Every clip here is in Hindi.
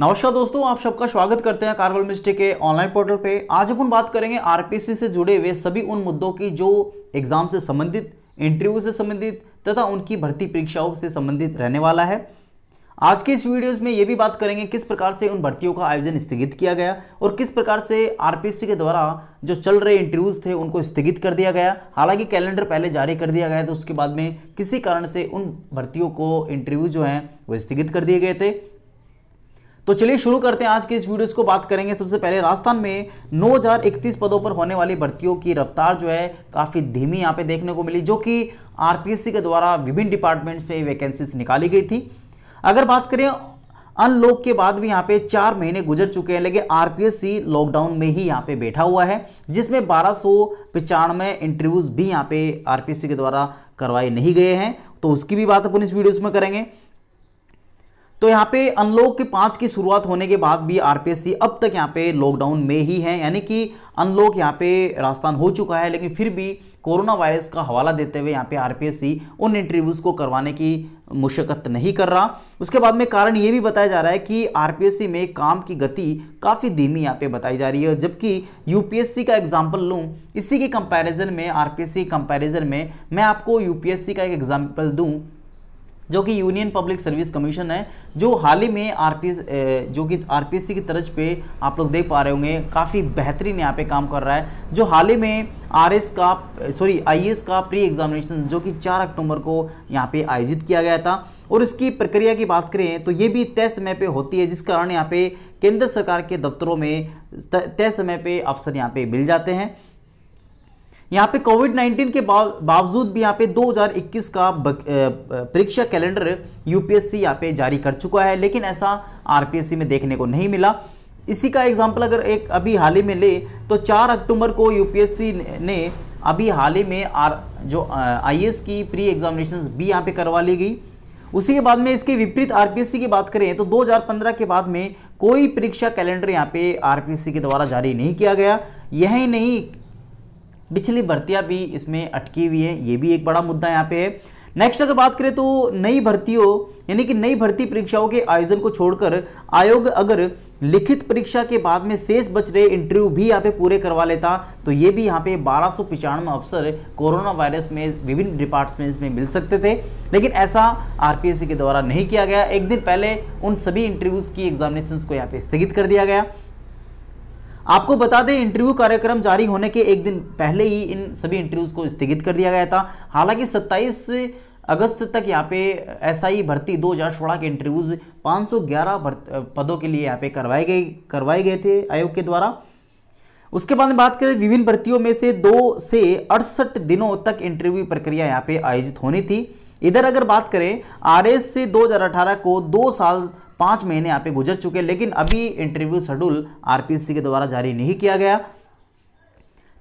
नमस्कार दोस्तों आप सबका स्वागत करते हैं कार्बल मिस्ट्री के ऑनलाइन पोर्टल पे आज अपन बात करेंगे आरपीसी से जुड़े हुए सभी उन मुद्दों की जो एग्जाम से संबंधित इंटरव्यू से संबंधित तथा उनकी भर्ती परीक्षाओं से संबंधित रहने वाला है आज के इस वीडियोस में ये भी बात करेंगे किस प्रकार से उन भर्तियों का आयोजन स्थगित किया गया और किस प्रकार से आरपीसी के द्वारा जो चल रहे इंटरव्यूज़ थे उनको स्थगित कर दिया गया हालांकि कैलेंडर पहले जारी कर दिया गया तो उसके बाद में किसी कारण से उन भर्तियों को इंटरव्यू जो हैं वो स्थगित कर दिए गए थे तो चलिए शुरू करते हैं आज के इस वीडियो को बात करेंगे सबसे पहले राजस्थान में 9031 पदों पर होने वाली भर्तियों की रफ्तार जो है काफ़ी धीमी यहाँ पे देखने को मिली जो कि आरपीएससी के द्वारा विभिन्न डिपार्टमेंट्स में वैकेंसीज निकाली गई थी अगर बात करें अनलॉक के बाद भी यहाँ पे चार महीने गुजर चुके हैं लेकिन आर लॉकडाउन में ही यहाँ पे बैठा हुआ है जिसमें बारह सौ पचानवे इंटरव्यूज़ भी यहाँ पे आरपीएससी के द्वारा करवाए नहीं गए हैं तो उसकी भी बात अपन इस वीडियोस में करेंगे तो यहाँ पे अनलॉक के पाँच की शुरुआत होने के बाद भी आरपीएससी अब तक यहाँ पे लॉकडाउन में ही है यानी कि अनलॉक यहाँ पे राजस्थान हो चुका है लेकिन फिर भी कोरोना वायरस का हवाला देते हुए यहाँ पे आरपीएससी उन इंटरव्यूज़ को करवाने की मुशक्क़त नहीं कर रहा उसके बाद में कारण ये भी बताया जा रहा है कि आर में काम की गति काफ़ी धीमी यहाँ पे बताई जा रही है जबकि यू का एग्जाम्पल लूँ इसी के कंपेरिज़न में आर पी में मैं आपको यू का एक एग्जाम्पल दूँ जो कि यूनियन पब्लिक सर्विस कमीशन है जो हाल ही में आर जो कि आर की तर्ज पे आप लोग देख पा रहे होंगे काफ़ी बेहतरीन यहाँ पे काम कर रहा है जो हाल ही में आर का सॉरी आई का प्री एग्जामिनेशन जो कि 4 अक्टूबर को यहाँ पे आयोजित किया गया था और इसकी प्रक्रिया की बात करें तो ये भी तय समय पे होती है जिस कारण यहाँ पे केंद्र सरकार के दफ्तरों में तय समय पर अफसर यहाँ पर मिल जाते हैं यहाँ पे कोविड 19 के बावजूद भी यहाँ पे 2021 का परीक्षा कैलेंडर यूपीएससी यहाँ पे जारी कर चुका है लेकिन ऐसा आरपीएससी में देखने को नहीं मिला इसी का एग्जाम्पल अगर एक अभी हाल ही में ले तो चार अक्टूबर को यूपीएससी ने अभी हाल ही में आर जो आईएएस की प्री एग्जामिनेशन भी यहाँ पे करवा ली गई उसी के बाद में इसके विपरीत आर की बात करें तो 2015 के बाद में कोई परीक्षा कैलेंडर यहाँ पे आर के द्वारा जारी नहीं किया गया यही नहीं पिछली भर्तियाँ भी इसमें अटकी हुई है ये भी एक बड़ा मुद्दा यहाँ पे है नेक्स्ट अगर बात करें तो नई भर्तियों यानी कि नई भर्ती परीक्षाओं के आयोजन को छोड़कर आयोग अगर लिखित परीक्षा के बाद में शेष बच रहे इंटरव्यू भी यहाँ पे पूरे करवा लेता तो ये भी यहाँ पे बारह सौ अफसर कोरोना वायरस में विभिन्न डिपार्टमेंट्स में मिल सकते थे लेकिन ऐसा आरपीएससी के द्वारा नहीं किया गया एक दिन पहले उन सभी इंटरव्यूज़ की एग्जामिनेशन को यहाँ पे स्थगित कर दिया गया आपको बता दें इंटरव्यू कार्यक्रम जारी होने के एक दिन पहले ही इन सभी इंटरव्यूज़ को स्थगित कर दिया गया था हालांकि 27 अगस्त तक यहाँ पे एस आई भर्ती 2016 के इंटरव्यूज़ 511 पदों के लिए यहाँ पे करवाए गए करवाए गए थे आयोग के द्वारा उसके बाद में बात करें विभिन्न भर्तियों में से दो से अड़सठ दिनों तक इंटरव्यू प्रक्रिया यहाँ पे आयोजित होनी थी इधर अगर बात करें आर से दो को दो साल पाँच महीने यहाँ पे गुजर चुके हैं लेकिन अभी इंटरव्यू शेड्यूल आर के द्वारा जारी नहीं किया गया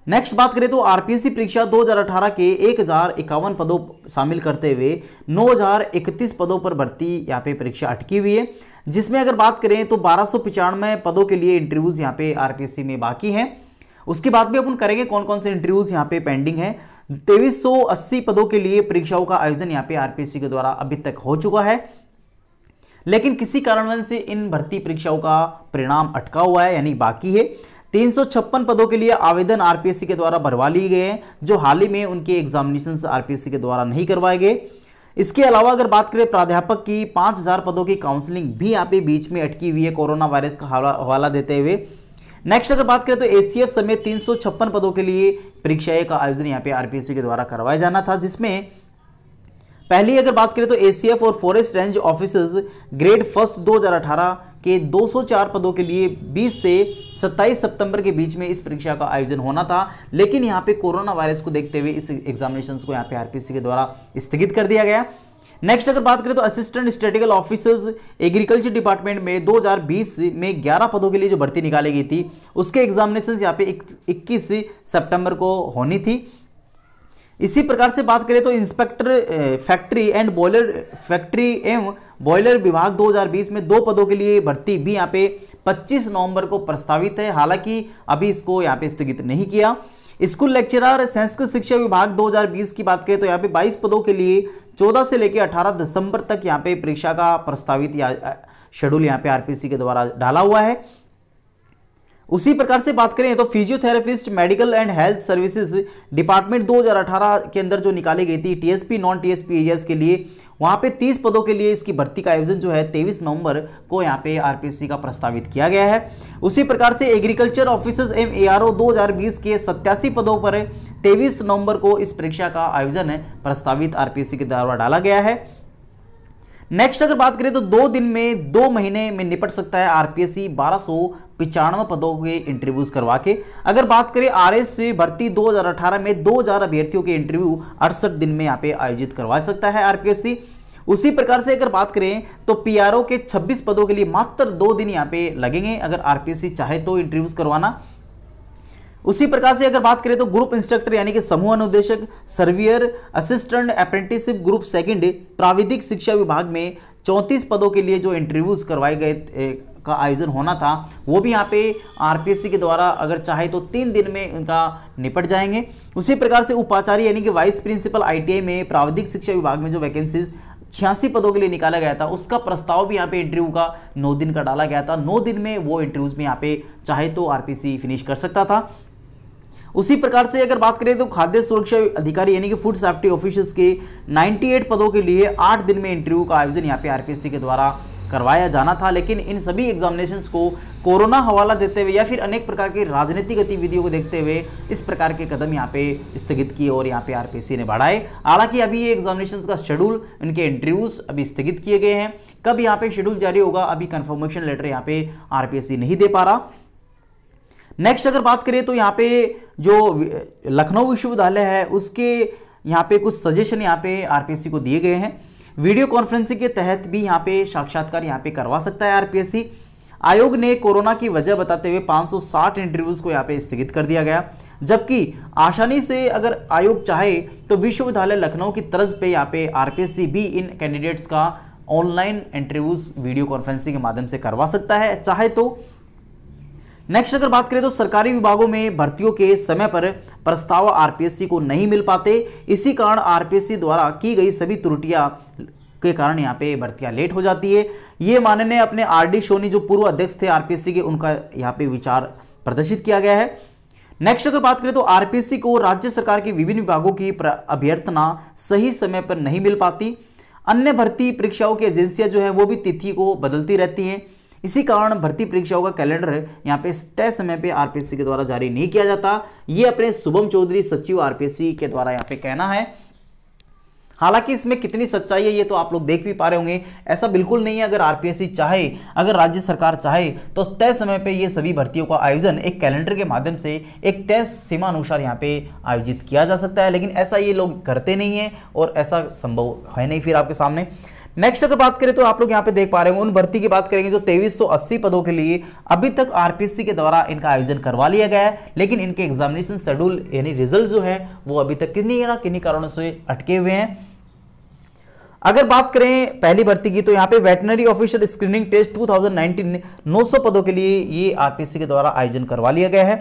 नेक्स्ट बात करें तो आर परीक्षा 2018 के एक पदों शामिल करते हुए 9031 पदों पर भर्ती यहाँ पे परीक्षा अटकी हुई है जिसमें अगर बात करें तो बारह पदों के लिए इंटरव्यूज़ यहाँ पे आर में बाकी हैं उसके बाद भी अपन करेंगे कौन कौन से इंटरव्यूज़ यहाँ पे पेंडिंग हैं तेईस पदों के लिए परीक्षाओं का आयोजन यहाँ पे आर के द्वारा अभी तक हो चुका है लेकिन किसी कारणवश से इन भर्ती परीक्षाओं का परिणाम अटका हुआ है यानी बाकी है तीन पदों के लिए आवेदन आरपीएससी के द्वारा भरवा लिए गए हैं जो हाल ही में उनके एग्जामिनेशन आरपीएससी के द्वारा नहीं करवाए गए इसके अलावा अगर बात करें प्राध्यापक की 5000 पदों की काउंसलिंग भी यहाँ पे बीच में अटकी हुई है कोरोना वायरस का हवाला देते हुए नेक्स्ट अगर बात करें तो एसीएफ समेत तीन पदों के लिए परीक्षाएं का आयोजन यहाँ पे आरपीएससी के द्वारा करवाया जाना था जिसमें पहली अगर बात करें तो एसीएफ और forest range officers grade first 2018 के 204 पदों के लिए 20 से 27 सितंबर के बीच में इस परीक्षा का आयोजन होना था लेकिन यहाँ पे कोरोना वायरस को देखते हुए इस एग्जामिनेशन को यहाँ पे आरपीसी के द्वारा स्थगित कर दिया गया नेक्स्ट अगर बात करें तो assistant statistical officers agriculture department में 2020 में 11 पदों के लिए जो भर्ती निकाली गई थी उसके एग्जामिनेशन यहाँ पे 21 सितंबर को होनी थी इसी प्रकार से बात करें तो inspector factory and boiler factory एवं बॉयलर विभाग 2020 में दो पदों के लिए भर्ती भी यहाँ पे 25 नवंबर को प्रस्तावित है हालांकि अभी इसको यहाँ पे स्थगित नहीं किया स्कूल लेक्चरर संस्कृत शिक्षा विभाग 2020 की बात करें तो यहाँ पे 22 पदों के लिए 14 से लेकर 18 दिसंबर तक यहाँ पे परीक्षा का प्रस्तावित शेड्यूल यहाँ पे आरपीसी के द्वारा डाला हुआ है उसी प्रकार से बात करें तो physiotherapist medical and health services department 2018 के अंदर जो निकाली गई थी टीएसपी नॉन टीएसपी एरियाज के लिए वहाँ पे 30 पदों के लिए इसकी भर्ती का आयोजन जो है 23 नवंबर को यहाँ पे आरपीएससी का प्रस्तावित किया गया है उसी प्रकार से agriculture officers M A R O दो के सत्यासी पदों पर तेईस नवंबर को इस परीक्षा का आयोजन प्रस्तावित आरपीएससी के द्वारा डाला गया है नेक्स्ट अगर बात करें तो दो दिन में दो महीने में निपट सकता है आरपीएससी बारह सौ पिचानवे पदों के इंटरव्यूज करवा के अगर बात करें आरएस से भर्ती 2018 में 2000 अभ्यर्थियों के इंटरव्यू अड़सठ दिन में यहाँ पे आयोजित करवा सकता है आरपीएससी उसी प्रकार से अगर बात करें तो पीआरओ के 26 पदों के लिए मात्र दो दिन यहाँ पे लगेंगे अगर आरपीएससी चाहे तो इंटरव्यूज करवाना उसी प्रकार से अगर बात करें तो ग्रुप इंस्ट्रक्टर यानी कि समूह अनुदेशक surveyor assistant apprenticeship group second प्राविधिक शिक्षा विभाग में 34 पदों के लिए जो इंटरव्यूज करवाए गए का आयोजन होना था वो भी यहाँ पे आरपीएससी के द्वारा अगर चाहे तो तीन दिन में इनका निपट जाएंगे उसी प्रकार से उपाचार्य यानी कि वाइस प्रिंसिपल आई में प्राविधिक शिक्षा विभाग में जो वैकेंसीज छियासी पदों के लिए निकाला गया था उसका प्रस्ताव भी यहाँ पे इंटरव्यू का नौ दिन का डाला गया था नौ दिन में वो इंटरव्यूज में यहाँ पे चाहे तो आरपीसी फिनिश कर सकता था उसी प्रकार से अगर बात करें तो खाद्य सुरक्षा अधिकारी यानी कि फूड सेफ्टी ऑफिसर्स के 98 पदों के लिए आठ दिन में इंटरव्यू का आयोजन यहाँ पे आरपीसी के द्वारा करवाया जाना था लेकिन इन सभी एग्जामिनेशन को कोरोना हवाला देते हुए या फिर अनेक प्रकार की राजनीतिक गतिविधियों को देखते हुए इस प्रकार के कदम यहाँ पे स्थगित किए और यहाँ पे आरपीसी ने बढ़ाए हालांकि अभी ये एग्जामिनेशन का शेड्यूल इनके इंटरव्यूज अभी स्थगित किए गए हैं कब यहाँ पे शेड्यूल जारी होगा अभी कन्फर्मेशन लेटर यहाँ पे आरपीएससी नहीं दे पा रहा नेक्स्ट अगर बात करें तो यहाँ पे जो लखनऊ विश्वविद्यालय है उसके यहाँ पे कुछ सजेशन यहाँ पे आरपीएससी को दिए गए हैं वीडियो कॉन्फ्रेंसिंग के तहत भी यहाँ पे साक्षात्कार यहाँ पे करवा सकता है आरपीएससी आयोग ने कोरोना की वजह बताते हुए 560 इंटरव्यूज को यहाँ पे स्थगित कर दिया गया जबकि आसानी से अगर आयोग चाहे तो विश्वविद्यालय लखनऊ की तर्ज पे यहाँ पे आरपीएससी भी इन कैंडिडेट्स का ऑनलाइन इंटरव्यूज वीडियो कॉन्फ्रेंसिंग के माध्यम से करवा सकता है चाहे तो नेक्स्ट अगर बात करें तो सरकारी विभागों में भर्तियों के समय पर प्रस्ताव आरपीएससी को नहीं मिल पाते इसी कारण आरपीएससी द्वारा की गई सभी त्रुटियां के कारण यहाँ पे भर्तियां लेट हो जाती है ये मानने अपने आरडी सोनी जो पूर्व अध्यक्ष थे आरपीएससी के उनका यहाँ पे विचार प्रदर्शित किया गया है नेक्स्ट अगर बात करें तो आरपीएससी को राज्य सरकार के विभिन्न विभागों की अभ्यर्थना सही समय पर नहीं मिल पाती अन्य भर्ती परीक्षाओं की एजेंसियां जो है वो भी तिथि को बदलती रहती हैं इसी कारण भर्ती परीक्षाओं का कैलेंडर यहाँ पे तय समय पे आरपीएससी के द्वारा जारी नहीं किया जाता ये अपने शुभम चौधरी सचिव आरपीएससी के द्वारा यहाँ पे कहना है हालांकि इसमें कितनी सच्चाई है ये तो आप लोग देख भी पा रहे होंगे ऐसा बिल्कुल नहीं है अगर आरपीएससी चाहे अगर राज्य सरकार चाहे तो तय समय पे ये सभी भर्तियों का आयोजन एक कैलेंडर के माध्यम से एक तय सीमा अनुसार यहाँ पे आयोजित किया जा सकता है लेकिन ऐसा ये लोग करते नहीं है और ऐसा संभव है नहीं फिर आपके सामने नेक्स्ट अगर बात करें तो आप लोग यहाँ पे देख पा रहे हो उन भर्ती की बात करेंगे जो 2380 पदों के लिए अभी तक आरपीसी के द्वारा इनका आयोजन करवा लिया गया है लेकिन इनके एग्जामिनेशन शेड्यूल यानी रिजल्ट जो है वो अभी तक किन्नी ना किन्नी कारणों से अटके हुए हैं अगर बात करें पहली भर्ती की तो यहाँ पे वेटनरी ऑफिसर स्क्रीनिंग टेस्ट 2019 900 पदों के लिए ये आरपीसी के द्वारा आयोजन करवा लिया गया है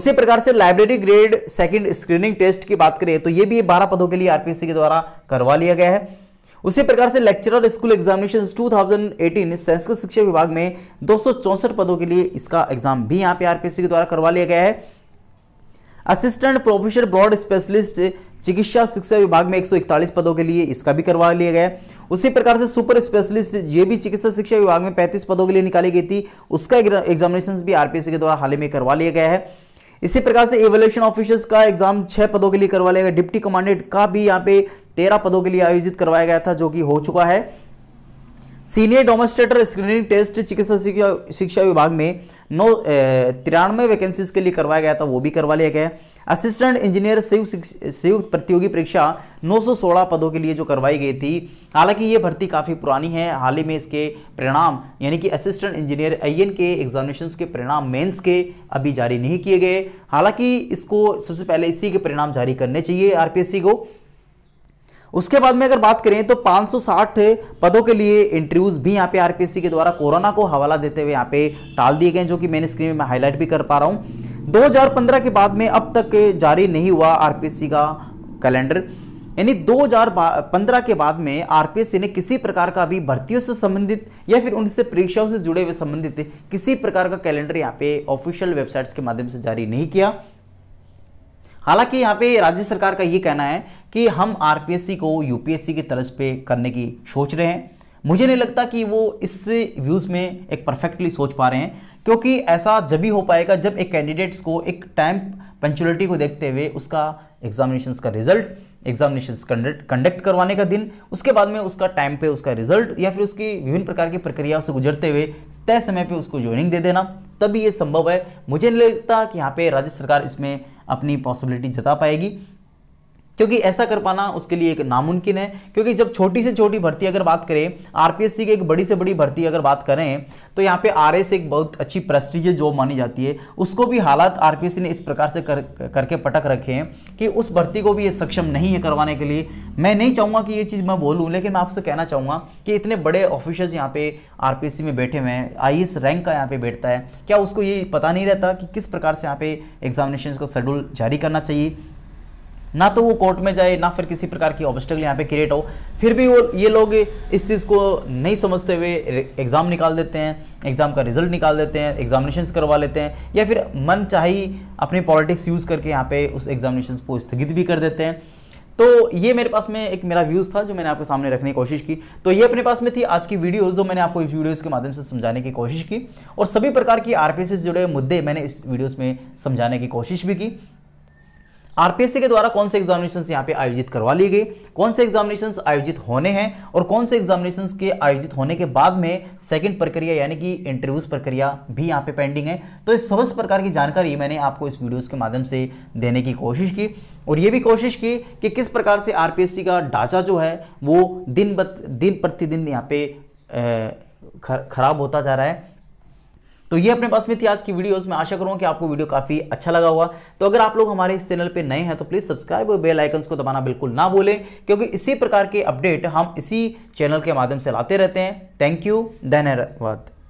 उसी प्रकार से library grade second screening test की बात करें तो ये भी 12 पदों के लिए आरपीसी के द्वारा करवा लिया गया है उसी प्रकार से लेक्चरर स्कूल एग्जामिनेशन 2018 एटीन शिक्षा विभाग में दो पदों के लिए इसका एग्जाम भी यहां पे आरपीएससी के द्वारा करवा लिया गया है असिस्टेंट प्रोफेसर ब्रॉड स्पेशलिस्ट चिकित्सा शिक्षा विभाग में 141 पदों के लिए इसका भी करवा लिया गया उसी प्रकार से सुपर स्पेशलिस्ट ये भी चिकित्सा शिक्षा विभाग में 35 पदों के लिए निकाली गई थी उसका एग्जामिनेशन भी आरपीएससी के द्वारा हाल ही में करवा लिया गया है इसी प्रकार से एवेलेशन ऑफिसर्स का एग्जाम छह पदों के लिए करवाया गया डिप्टी कमांडेंट का भी यहाँ पे तेरह पदों के लिए आयोजित करवाया गया था जो कि हो चुका है सीनियर डोमेस्टेटर स्क्रीनिंग टेस्ट चिकित्सा शिक्षा विभाग में नौ तिरानवे वैकेंसीज के लिए करवाया गया था वो भी करवा लिया गया असिस्टेंट इंजीनियर संयुक्त संयुक्त प्रतियोगी परीक्षा 916 पदों के लिए जो करवाई गई थी हालांकि ये भर्ती काफ़ी पुरानी है हाल ही में इसके परिणाम यानी कि असिस्टेंट इंजीनियर आई के एग्जामिनेशन के परिणाम मेन्स के अभी जारी नहीं किए गए हालांकि इसको सबसे पहले इसी के परिणाम जारी करने चाहिए आर को उसके बाद में अगर बात करें तो 560 पदों के लिए इंटरव्यूज भी यहाँ पे आरपीएससी के द्वारा कोरोना को हवाला देते हुए यहाँ पे टाल दिए गए जो कि मैंने स्क्रीन में हाईलाइट भी कर पा रहा हूँ 2015 के बाद में अब तक जारी नहीं हुआ आरपीएससी का कैलेंडर यानी 2015 के बाद में आरपीएससी ने किसी प्रकार का भी भर्तियों से संबंधित या फिर उनसे परीक्षाओं से जुड़े हुए संबंधित किसी प्रकार का कैलेंडर यहाँ पे ऑफिशियल वेबसाइट्स के माध्यम से जारी नहीं किया हालांकि यहाँ पे राज्य सरकार का ये कहना है कि हम आर को यू की तर्ज पे करने की सोच रहे हैं मुझे नहीं लगता कि वो इस व्यूज़ में एक परफेक्टली सोच पा रहे हैं क्योंकि ऐसा जब ही हो पाएगा जब एक कैंडिडेट्स को एक टाइम पंचुअलिटी को देखते हुए उसका एग्जामिनेशंस का रिजल्ट एग्जामिनेशंस कंडक्ट कंडक्ट करवाने का दिन उसके बाद में उसका टाइम पे उसका रिजल्ट या फिर उसकी विभिन्न प्रकार की प्रक्रियाओं से गुजरते हुए तय समय पे उसको ज्वाइनिंग दे देना तभी ये संभव है मुझे नहीं लगता कि यहाँ पे राज्य सरकार इसमें अपनी पॉसिबिलिटी जता पाएगी क्योंकि ऐसा कर पाना उसके लिए एक नामुमकिन है क्योंकि जब छोटी से छोटी भर्ती अगर बात करें आरपीएससी की एक बड़ी से बड़ी भर्ती अगर बात करें तो यहाँ पे आरएस एक बहुत अच्छी प्रेस्टिजियस जॉब मानी जाती है उसको भी हालात आरपीएससी ने इस प्रकार से कर करके पटक रखे हैं कि उस भर्ती को भी ये सक्षम नहीं है करवाने के लिए मैं नहीं चाहूँगा कि ये चीज़ मैं बोलूँ लेकिन मैं आपसे कहना चाहूँगा कि इतने बड़े ऑफिसर्स यहाँ पे आर में बैठे हुए हैं आई रैंक का यहाँ पर बैठता है क्या उसको ये पता नहीं रहता कि किस प्रकार से यहाँ पे एग्जामिनेशन को शेड्यूल जारी करना चाहिए ना तो वो कोर्ट में जाए ना फिर किसी प्रकार की ऑब्स्टिकल यहाँ पे क्रिएट हो फिर भी वो ये लोग इस चीज़ को नहीं समझते हुए एग्ज़ाम निकाल देते हैं एग्ज़ाम का रिजल्ट निकाल देते हैं एग्जामिनेशन करवा लेते हैं या फिर मन चाहे अपनी पॉलिटिक्स यूज़ करके यहाँ पे उस एग्जामिनेशन को स्थगित भी कर देते हैं तो ये मेरे पास में एक मेरा व्यूज़ था जो मैंने आपके सामने रखने की कोशिश की तो ये अपने पास में थी आज की वीडियोज जो मैंने आपको इस वीडियोस के माध्यम से समझाने की कोशिश की और सभी प्रकार की आर से जुड़े मुद्दे मैंने इस वीडियोस में समझाने की कोशिश भी की आरपीएससी के द्वारा कौन से एग्जामिनेशन यहाँ पे आयोजित करवा लिए गए कौन से एग्जामिनेशन आयोजित होने हैं और कौन से एग्जामिनेशन के आयोजित होने के बाद में सेकंड प्रक्रिया यानी कि इंटरव्यूज प्रक्रिया भी यहाँ पे पेंडिंग है तो इस समस्त प्रकार की जानकारी मैंने आपको इस वीडियोज के माध्यम से देने की कोशिश की और ये भी कोशिश की कि किस प्रकार से आर का ढांचा जो है वो दिन बत, दिन प्रतिदिन यहाँ पे खराब होता जा रहा है तो ये अपने पास में थी आज की वीडियोस में आशा करूँ कि आपको वीडियो काफ़ी अच्छा लगा हुआ तो अगर आप लोग हमारे इस चैनल पर नए हैं तो प्लीज़ सब्सक्राइब और बेल आइकन्स को दबाना बिल्कुल ना भूलें क्योंकि इसी प्रकार के अपडेट हम इसी चैनल के माध्यम से लाते रहते हैं थैंक यू धन्यवाद